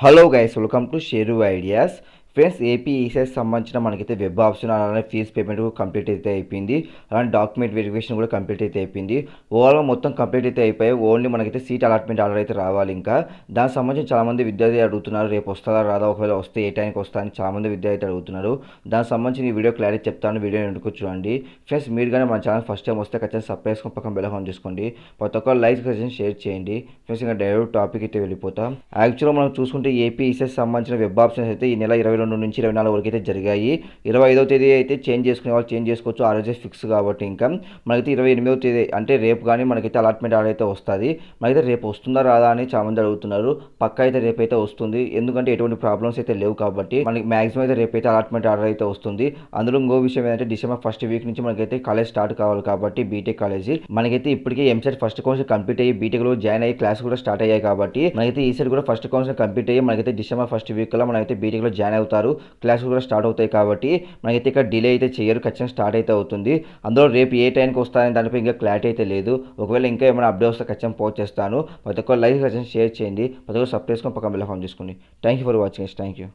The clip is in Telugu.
hello guys welcome to sheru ideas friends AP ఈసీఐకి సంబంధించిన మనకైతే వెబ్ ఆప్షన్ అలానే ఫీజ్ పేమెంట్ కూడా కంప్లీట్ అయితే అయిపోయింది అలానే డాక్యుమెంట్ వెరిఫికేషన్ కూడా కంప్లీట్ అయితే అయిపోయింది ఓవరాల్ మొత్తం కంప్లీట్ అయితే అయిపోయి ఓన్లీ మనకైతే సీట్ అలాట్మెంట్ ఆర్డర్ అయితే రావాలి ఇంకా దానికి సంబంధించి చాలామంది విద్యార్థి అడుగుతున్నారు రేపు వస్తారా రాదా ఒకవేళ వస్తే ఏ టైంకి వస్తా అని చాలామంది విద్యార్థి అడుగుతున్నారు దానికి సంబంధించి ఈ వీడియో క్లారిటీ చెప్తాను వీడియో ఎందుకు చూడండి ఫ్రెండ్స్ మీరు కానీ మన ఛానల్ ఫస్ట్ టైం వస్తే ఖచ్చితంగా సబ్స్క్రైబ్ పక్కన బెల్ ఆన్ చేసుకోండి ప్రతి ఒక్క లైక్ సజెషన్ షేర్ చేయండి ఫ్రెండ్స్ ఇంకా డైరెక్ట్ టాపిక్ అయితే వెళ్ళిపోతాం యాక్చువల్గా మనం చూసుకుంటే ఏపీ సంబంధించిన వెబ్ ఆప్షన్స్ అయితే ఈ నెల ఇరవై రెండు నుంచి ఇరవై నాలుగు వరకు అయితే జరిగాయి ఇరవై ఐదవ తేదీ అయితే చేంజ్ చేసుకునే వాళ్ళు చేంజ్ చేసుకోవచ్చు ఆ రోజే ఫిక్స్ కాబట్టి ఇంకా మనకైతే ఇరవై ఎనిమిదవ తేదీ అంటే రేపు కానీ మనకైతే అలాట్మెంట్ ఆర్డర్ అయితే వస్తుంది మనకైతే రేపు వస్తుందా రాదా అని చాలామంది అడుగుతున్నారు పక్క అయితే రేపు అయితే వస్తుంది ఎందుకంటే ఎటువంటి ప్రాబ్లమ్స్ అయితే లేవు కాబట్టి మనకి మాక్సిమం అయితే రేపు అయితే అలాట్మెంట్ ఆర్డర్ అయితే వస్తుంది అందులో ఇంకో విషయం ఏంటంటే డిసెంబర్ ఫస్ట్ వీక్ నుంచి మనకైతే కాలేజ్ స్టార్ట్ కావాలి కాబట్టి బీటెక్ కాలేజీ మనకైతే ఇప్పటికే ఎంసెట్ ఫస్ట్ కోర్స్ కంప్లీట్ అయ్యి బీటెక్లో జాయిన్ అయ్యి క్లాస్ కూడా స్టార్ట్ అయ్యాయి కాబట్టి మనకైతే సైడ్ కూడా ఫస్ట్ కౌన్సిల్ కంప్లీట్ అయ్యి మనకైతే డిసెంబర్ ఫస్ట్ వీక్ అయితే బీటెక్ బీటెక్లో జాయిన్ అవుతుంది అవుతారు క్లాసెస్ కూడా స్టార్ట్ అవుతాయి కాబట్టి మనకైతే ఇక్కడ డిలే అయితే చేయరు ఖచ్చితంగా స్టార్ట్ అయితే అవుతుంది అందులో రేపు ఏ టైంకి వస్తారని దానిపై ఇంకా క్లారిటీ అయితే లేదు ఒకవేళ ఇంకా ఏమైనా అప్డేట్ వస్తే ఖచ్చితంగా పోస్ట్ చేస్తాను ప్రతి ఒక్క లైక్ ఖచ్చితంగా షేర్ చేయండి ప్రతి ఒక్కరు సబ్స్క్రైబ్ చేసుకొని పక్కన బెల్ ఫామ్ చేసుకోండి thank you for watching thank you